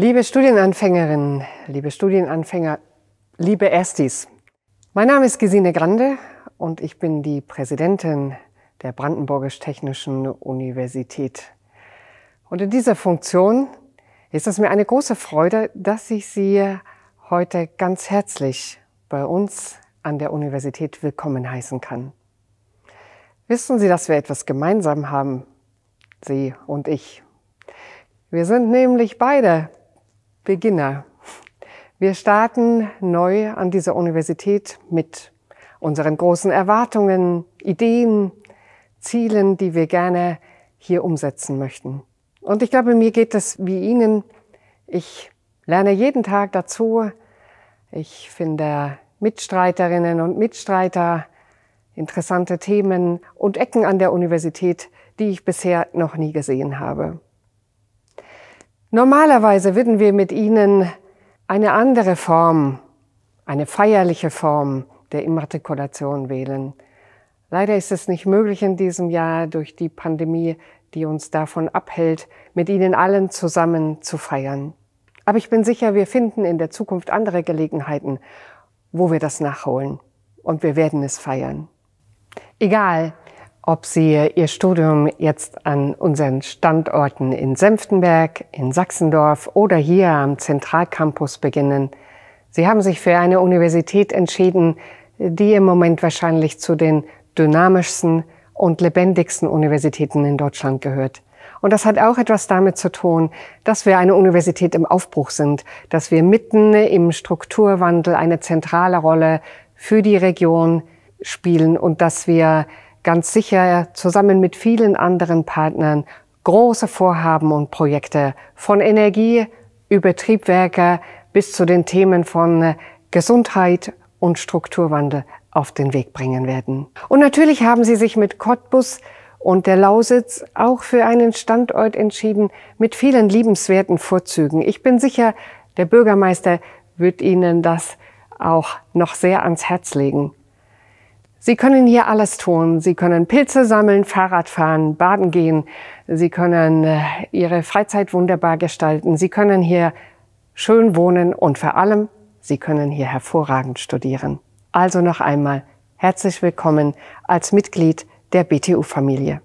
Liebe Studienanfängerinnen, liebe Studienanfänger, liebe Erstis, mein Name ist Gesine Grande und ich bin die Präsidentin der Brandenburgisch Technischen Universität. Und in dieser Funktion ist es mir eine große Freude, dass ich Sie heute ganz herzlich bei uns an der Universität willkommen heißen kann. Wissen Sie, dass wir etwas gemeinsam haben, Sie und ich? Wir sind nämlich beide Beginner. Wir starten neu an dieser Universität mit unseren großen Erwartungen, Ideen, Zielen, die wir gerne hier umsetzen möchten. Und ich glaube, mir geht es wie Ihnen. Ich lerne jeden Tag dazu. Ich finde Mitstreiterinnen und Mitstreiter, interessante Themen und Ecken an der Universität, die ich bisher noch nie gesehen habe. Normalerweise würden wir mit ihnen eine andere Form, eine feierliche Form der Immatrikulation wählen. Leider ist es nicht möglich in diesem Jahr durch die Pandemie, die uns davon abhält, mit Ihnen allen zusammen zu feiern. Aber ich bin sicher, wir finden in der Zukunft andere Gelegenheiten, wo wir das nachholen. Und wir werden es feiern. Egal, ob Sie Ihr Studium jetzt an unseren Standorten in Senftenberg, in Sachsendorf oder hier am Zentralcampus beginnen. Sie haben sich für eine Universität entschieden, die im Moment wahrscheinlich zu den dynamischsten und lebendigsten Universitäten in Deutschland gehört. Und das hat auch etwas damit zu tun, dass wir eine Universität im Aufbruch sind, dass wir mitten im Strukturwandel eine zentrale Rolle für die Region spielen und dass wir ganz sicher zusammen mit vielen anderen Partnern große Vorhaben und Projekte von Energie über Triebwerke bis zu den Themen von Gesundheit und Strukturwandel auf den Weg bringen werden. Und natürlich haben sie sich mit Cottbus und der Lausitz auch für einen Standort entschieden mit vielen liebenswerten Vorzügen. Ich bin sicher, der Bürgermeister wird Ihnen das auch noch sehr ans Herz legen. Sie können hier alles tun. Sie können Pilze sammeln, Fahrrad fahren, baden gehen. Sie können äh, Ihre Freizeit wunderbar gestalten. Sie können hier schön wohnen und vor allem, Sie können hier hervorragend studieren. Also noch einmal herzlich willkommen als Mitglied der BTU-Familie.